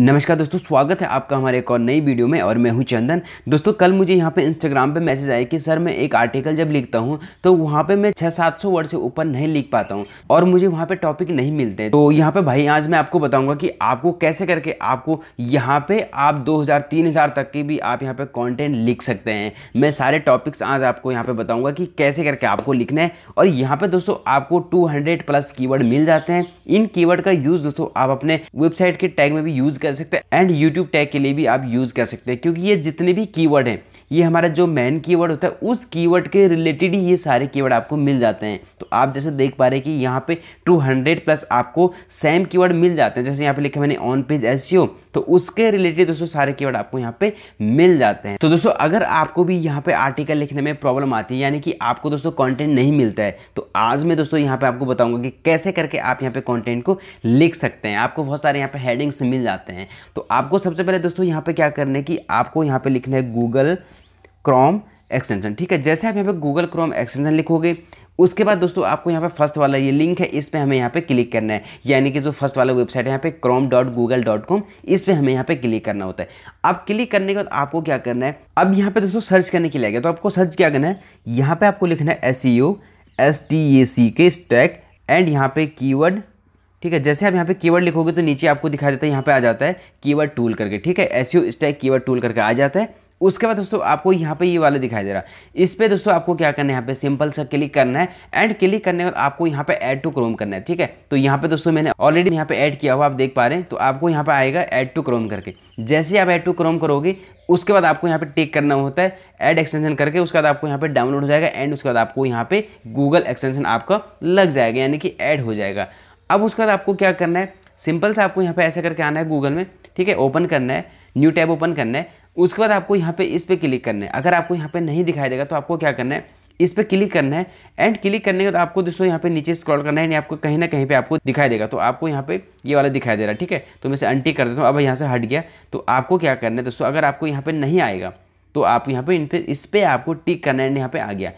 नमस्कार दोस्तों स्वागत है आपका हमारे एक और नई वीडियो में और मैं हूं चंदन दोस्तों कल मुझे यहां पे इंस्टाग्राम पे मैसेज आया कि सर मैं एक आर्टिकल जब लिखता हूं तो वहां पे मैं छः सात सौ वर्ड से ऊपर नहीं लिख पाता हूं और मुझे वहां पे टॉपिक नहीं मिलते तो यहां पे भाई आज मैं आपको बताऊंगा कि आपको कैसे करके आपको यहाँ पर आप दो हज़ार तक की भी आप यहाँ पर कॉन्टेंट लिख सकते हैं मैं सारे टॉपिक्स आज आपको यहाँ पर बताऊँगा कि कैसे करके आपको लिखना है और यहाँ पर दोस्तों आपको टू प्लस की मिल जाते हैं इन की का यूज़ दोस्तों आप अपने वेबसाइट के टैग में भी यूज़ कर कर सकते हैं एंड यूट्यूब टैग के लिए भी आप यूज़ कर सकते हैं क्योंकि ये जितने भी कीवर्ड हैं ये हमारा जो मेन कीवर्ड होता है उस कीवर्ड के रिलेटेड ही ये सारे कीवर्ड आपको मिल जाते हैं तो आप जैसे देख पा रहे हैं कि यहाँ पे 200 प्लस आपको सेम कीवर्ड मिल जाते हैं जैसे यहाँ पे लिखा मैंने ऑन पेज एस तो उसके रिलेटेड दोस्तों सारे कीवर्ड आपको यहाँ पे मिल जाते हैं तो दोस्तों अगर आपको भी यहाँ पे आर्टिकल लिखने में प्रॉब्लम आती है यानी कि आपको दोस्तों कंटेंट नहीं मिलता है तो आज मैं दोस्तों यहाँ पे आपको बताऊंगा कि कैसे करके आप यहाँ पे कंटेंट को लिख सकते हैं आपको बहुत सारे यहाँ पे हेडिंग्स मिल जाते हैं तो आपको सबसे पहले दोस्तों यहाँ पे क्या करना है कि आपको यहाँ पे लिखना है गूगल क्रॉम एक्सटेंशन ठीक है जैसे आप यहाँ पे गूगल क्रोम एक्सटेंशन लिखोगे उसके बाद दोस्तों आपको यहाँ पे फर्स्ट वाला ये लिंक है इस पर हमें यहाँ पे क्लिक करना है यानी कि जो फर्स्ट वाला वेबसाइट है यहाँ पे Chrome dot Google dot com इस पर हमें यहाँ पे क्लिक करना होता है अब क्लिक करने के बाद आपको क्या करना है अब यहाँ पे दोस्तों सर्च करने के लिए गया तो आपको सर्च क्या करना है यहाँ पे आपको लिखना है S E O S T A C K stack and यहाँ पे वर्ड ठीक है जैसे आप यहाँ पे कीवर्ड लिखोगे तो नीचे आपको दिखा देता है यहाँ पे आ जाता है कीवर्ड टूल करके ठीक है S O stack keyword tool करके आ जाता है उसके बाद दोस्तों आपको यहाँ पे ये वाला दिखाई दे रहा है इस पर दोस्तों आपको क्या करना है यहाँ पे सिंपल सा क्लिक करना है एंड क्लिक करने के बाद आपको यहाँ पे ऐड टू क्रोम करना है ठीक है तो यहाँ पे दोस्तों मैंने ऑलरेडी यहाँ पे ऐड किया हुआ आप देख पा रहे हैं तो आपको यहाँ पे आएगा ऐड टू क्रोम करके जैसे ही आप ऐड टू क्रोम करोगे उसके बाद आपको यहाँ पे टेक करना होता है ऐड एक्सटेंशन करके उसके बाद आपको यहाँ पे डाउनलोड हो जाएगा एंड उसके बाद आपको यहाँ पे गूगल एक्सटेंशन आपका लग जाएगा यानी कि ऐड हो जाएगा अब उसके बाद आपको क्या करना है सिंपल से आपको यहाँ पे ऐसे करके आना है गूगल में ठीक है ओपन करना है न्यू टैब ओपन करना है उसके बाद आपको यहाँ पे इस पर क्लिक करना है अगर आपको यहाँ पे नहीं दिखाई देगा तो आपको क्या करना है इस पर क्लिक करना है एंड क्लिक करने के बाद आपको दोस्तों यहाँ पे नीचे स्क्रॉल करना है आपको कहीं ना कहीं पे आपको दिखाई देगा तो आपको यहाँ पे ये वाला दिखाई दे रहा है ठीक है तो मैं इसे अंटी कर देता हूँ अब यहाँ से हट गया तो आपको क्या करना है दोस्तों अगर आपको यहाँ पर नहीं आएगा तो आप यहाँ पर इन पे इस पर आपको टिक करना है एंड यहाँ पर आ गया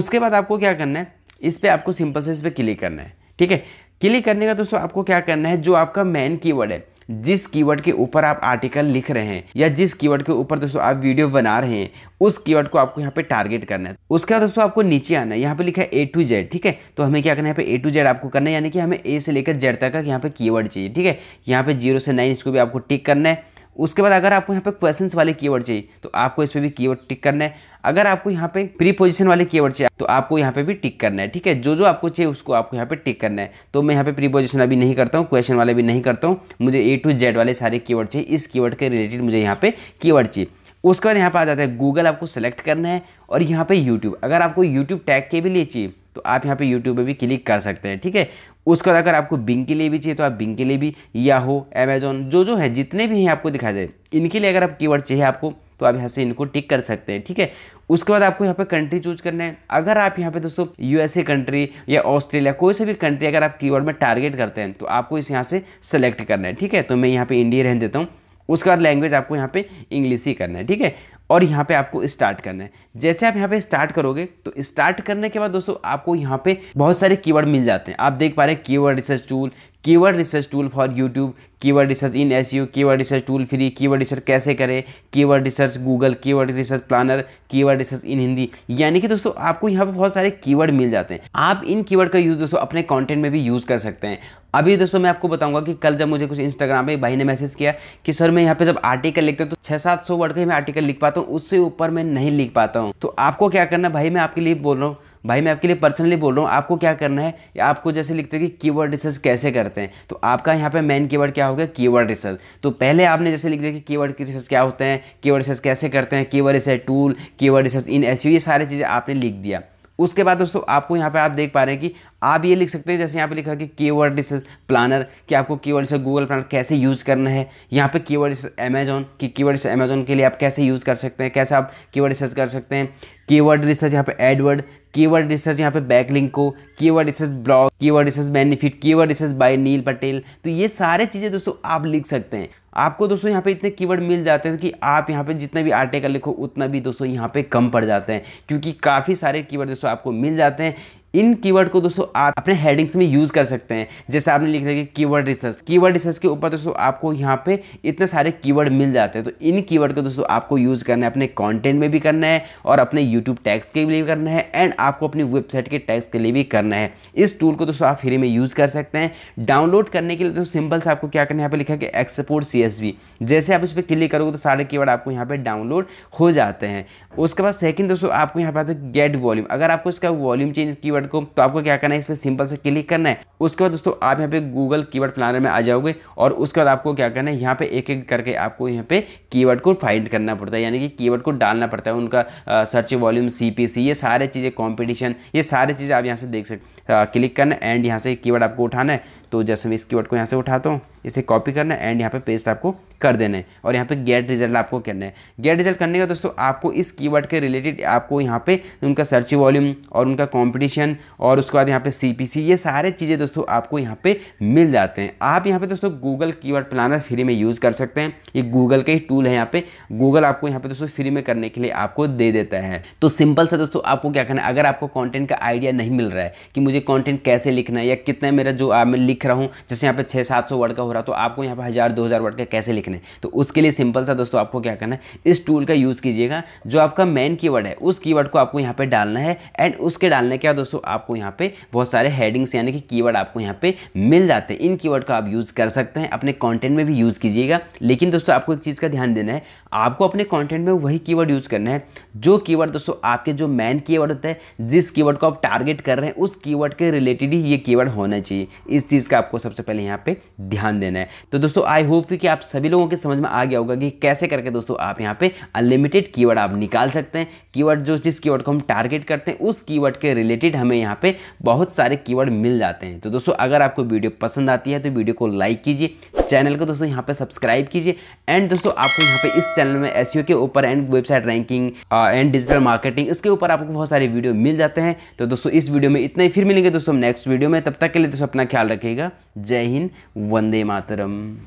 उसके बाद आपको क्या करना है इस पर आपको सिंपल से इस पर क्लिक करना है ठीक है क्लिक करने का दोस्तों आपको क्या करना है जो आपका मेन कीवर्ड है जिस कीवर्ड के ऊपर आप आर्टिकल लिख रहे हैं या जिस कीवर्ड के ऊपर दोस्तों आप वीडियो बना रहे हैं उस कीवर्ड को आपको यहाँ पे टारगेट करना है उसके बाद दोस्तों आपको नीचे आना है यहाँ पे लिखा है ए टू जेड ठीक है तो हमें क्या करना है यहाँ पे ए टू जेड आपको करना है यानी कि हमें ए से लेकर जेड तक का यहाँ पे कीवर्ड चाहिए ठीक है यहाँ पे जीरो से नाइन इसको भी आपको टिक करना है उसके बाद अगर आपको यहाँ पे क्वेश्चन वाले कीवर्ड चाहिए तो आपको इस पर भी कीवर्ड टिक करना है अगर आपको यहाँ पे प्री पोजिशन वाले कीवर्ड चाहिए तो आपको यहाँ पे भी टिक करना है ठीक है जो जो आपको चाहिए उसको आपको यहाँ पे टिक करना है तो मैं यहाँ पे प्री पोजिशन अभी नहीं करता हूँ क्वेश्चन वाले भी नहीं करता हूँ मुझे ए टू जेड वाले सारे कीवर्ड चाहिए इस कीवर्ड के रिलेटेड मुझे यहाँ पे कीवर्ड चाहिए उसके बाद यहाँ पर आ जाता है गूगल आपको सेलेक्ट करना है और यहाँ पे यूट्यूब अगर आपको यूट्यूब टैग के भी लिए चाहिए तो आप यहाँ पे यूट्यूब पे भी क्लिक कर सकते हैं ठीक है उसके बाद अगर आपको बिंग के लिए भी चाहिए तो आप बिंग के लिए भी या हो अमेजोन जो जो है जितने भी हैं आपको दिखाई दे इनके लिए अगर आप की चाहिए आपको तो आप यहाँ से इनको टिक कर सकते हैं ठीक है उसके बाद आपको यहाँ पे कंट्री चूज करना है अगर आप यहाँ पे दोस्तों यूएसए कंट्री या ऑस्ट्रेलिया कोई से भी कंट्री अगर आप कीवर्ड में टारगेट करते हैं तो आपको इस यहाँ से सेलेक्ट करना है ठीक है तो मैं यहाँ पे इंडिया रहने देता हूँ उसके बाद लैंग्वेज आपको यहाँ पे इंग्लिश ही करना है ठीक है और यहाँ पे आपको स्टार्ट करना है जैसे आप यहाँ पे स्टार्ट करोगे तो स्टार्ट करने के बाद दोस्तों आपको यहाँ पे बहुत सारे कीवर्ड मिल जाते हैं आप देख पा रहे हैं keyword research tool keyword research tool for YouTube keyword research in S U keyword research tool free keyword research कैसे करें keyword research Google keyword research planner keyword research in Hindi यानी कि दोस्तों आपको यहाँ पे बहुत सारे कीवर्ड मिल जाते हैं आप इन कीवर्ड का यूज़ दोस्तों अपने कंटेंट में भी यूज़ कर सकते हैं अभी दोस्तों मैं आपको बताऊंगा कि कल जब मुझे कुछ इंस्टाग्राम पे भाई ने मैसेज किया कि सर मैं यहाँ पे जब आर्टिकल लिखता हूँ तो छः सात सौ वर्ड का ही मैं आर्टिकल लिख पाता हूँ उससे ऊपर मैं नहीं लिख पाता हूँ तो आपको क्या करना भाई मैं आपके लिए बोल रहा हूँ भाई मैं आपके लिए पर्सनली बोल रहा हूँ आपको क्या करना है आपको जैसे लिखते हैं कि कीवर्ड रिसर्च कैसे करते हैं तो आपका यहाँ पे मेन कीवर्ड क्या होगा कीवर्ड रिसर्च तो पहले आपने जैसे लिख दिया कि कीवर्ड की रिसर्च क्या होते हैं कीवर्ड रिसर्च कैसे करते हैं keyword research tool keyword research in S ये सारी चीज़ें आपने लिख दिया उसके बाद दोस्तों आपको यहाँ पे आप देख पा रहे हैं कि आप ये लिख सकते हैं जैसे यहाँ पे लिखा कि कीवर्ड रिसर्च प्लानर कि आपको कीवर्ड रिसर्च गूगल प्लानर कैसे यूज़ करना है यहाँ पे कीवर्ड रिसर्च अमेजोन कि कीवर्ड रिसर्च अमेजोन के लिए आप कैसे यूज़ कर सकते हैं कैसे आप कीवर्ड रिसर्च कर सकते हैं कीवर्ड रिसर्च यहाँ पे एडवर्ड कीवर्ड रिसर्च यहाँ पे बैकलिंक को keyword research blog keyword research benefit keyword research by Neil Patel तो ये सारे चीज़ें दोस्तों आप लिख सकते हैं आपको दोस्तों यहाँ पे इतने कीवर्ड मिल जाते हैं कि आप यहाँ पे जितने भी आर्टिकल लिखो उतना भी दोस्तों यहाँ पे कम पड़ जाते हैं क्योंकि काफ़ी सारे कीवर्ड दोस्तों आपको मिल जाते हैं इन कीवर्ड को दोस्तों आप अपने हेडिंग्स में यूज कर सकते हैं जैसे आपने लिख दिया कि कीवर्ड रिसर्च कीवर्ड रिसर्च के ऊपर दोस्तों आपको यहाँ पे इतने सारे कीवर्ड मिल जाते हैं तो इन कीवर्ड को दोस्तों आपको यूज करना है अपने कंटेंट में भी करना है और अपने यूट्यूब टैक्स के लिए भी करना है एंड आपको अपनी वेबसाइट के टैक्स के लिए भी करना है इस टूल को दोस्तों आप फ्री में यूज कर सकते हैं डाउनलोड करने के लिए दोस्तों सिंपल से आपको क्या करना है यहाँ पर लिखा कि एक्सपोर्ट सी जैसे आप इस पर क्लिक करोगे तो सारे कीवर्ड आपको यहाँ पे डाउनलोड हो जाते हैं उसके बाद सेकेंड दोस्तों आपको यहाँ पे आता है गेट वॉल्यूम अगर आपको इसका वॉल्यूम चेंज कीवर्ड कीवर्ड को तो आपको क्या करना है इसमें सिंपल से क्लिक करना है उसके बाद दोस्तों आप यहाँ पे गूगल कीवर्ड प्लानर में आ जाओगे और उसके बाद आपको क्या करना है यहाँ पे एक एक करके आपको यहाँ पे कीवर्ड को फाइंड करना पड़ता है यानी कि कीवर्ड को डालना पड़ता है उनका सर्च वॉल्यूम सीपीसी ये सारे चीज़ें कॉम्पिटिशन ये सारी चीज़ें आप यहाँ से देख सकते क्लिक करना है एंड यहाँ से कीवर्ड आपको उठाना है तो जैसे मैं इस कीवर्ड को यहाँ से उठाता हूँ इसे कॉपी करना है एंड यहाँ पे पेस्ट आपको कर देना है और यहाँ पे गेट रिजल्ट आपको करना है गेट रिजल्ट करने का दोस्तों आपको इस कीवर्ड के रिलेटेड आपको यहाँ पे उनका सर्च वॉल्यूम और उनका कंपटीशन और उसके बाद यहाँ पे सीपीसी ये सारे चीज़ें दोस्तों आपको यहाँ पे मिल जाते हैं आप यहाँ पे दोस्तों गूगल वर्ड प्लानर फ्री में यूज़ कर सकते हैं ये गूगल का ही टूल है यहाँ पे गूगल आपको यहाँ पे दोस्तों फ्री में करने के लिए आपको दे देता है तो सिंपल सा दोस्तों आपको क्या करना है अगर आपको कॉन्टेंट का आइडिया नहीं मिल रहा है कि मुझे मुझे कंटेंट कैसे लिखना है या कितना मेरा जो मैं लिख रहा हूँ जैसे यहाँ पे छः सात सौ वर्ड का हो रहा तो आपको यहाँ पे हज़ार दो हज़ार वर्ड का कैसे लिखना है तो उसके लिए सिंपल सा दोस्तों आपको क्या करना है इस टूल का यूज़ कीजिएगा जो आपका मेन की है उस की को आपको यहाँ पर डालना है एंड उसके डालने के बाद दोस्तों आपको यहाँ पर बहुत सारे हेडिंग्स यानी कि की आपको यहाँ पर मिल जाते हैं इन की का आप यूज़ कर सकते हैं अपने कॉन्टेंट में भी यूज़ कीजिएगा लेकिन दोस्तों आपको एक चीज़ का ध्यान देना है आपको अपने कॉन्टेंट में वही की यूज़ करना है जो की दोस्तों आपके जो मैन की होता है जिस की को आप टारगेट कर रहे हैं उस की कीवर्ड के रिलेटेड ही ये कीवर्ड होना चाहिए इस चीज़ का आपको सबसे पहले यहाँ पे ध्यान देना है तो दोस्तों आई होप कि आप सभी लोगों के समझ में आ गया होगा कि कैसे करके दोस्तों आप यहाँ पे अनलिमिटेड कीवर्ड आप निकाल सकते हैं कीवर्ड जो जिस कीवर्ड को हम टारगेट करते हैं उस कीवर्ड के रिलेटेड हमें यहाँ पे बहुत सारे कीवर्ड मिल जाते हैं तो दोस्तों अगर आपको वीडियो पसंद आती है तो वीडियो को लाइक कीजिए चैनल को दोस्तों यहाँ पे सब्सक्राइब कीजिए एंड दोस्तों आपको यहाँ पे इस चैनल में एस e के ऊपर and website ranking and digital marketing इसके ऊपर आपको बहुत सारे वीडियो मिल जाते हैं तो दोस्तों इस वीडियो में इतना ही फिर मिलेंगे मिलेंगे दोस्तों नेक्स्ट वीडियो में तब तक के लिए दोस्तों अपना ख्याल रखिएगा जय हिंद वंदे मातरम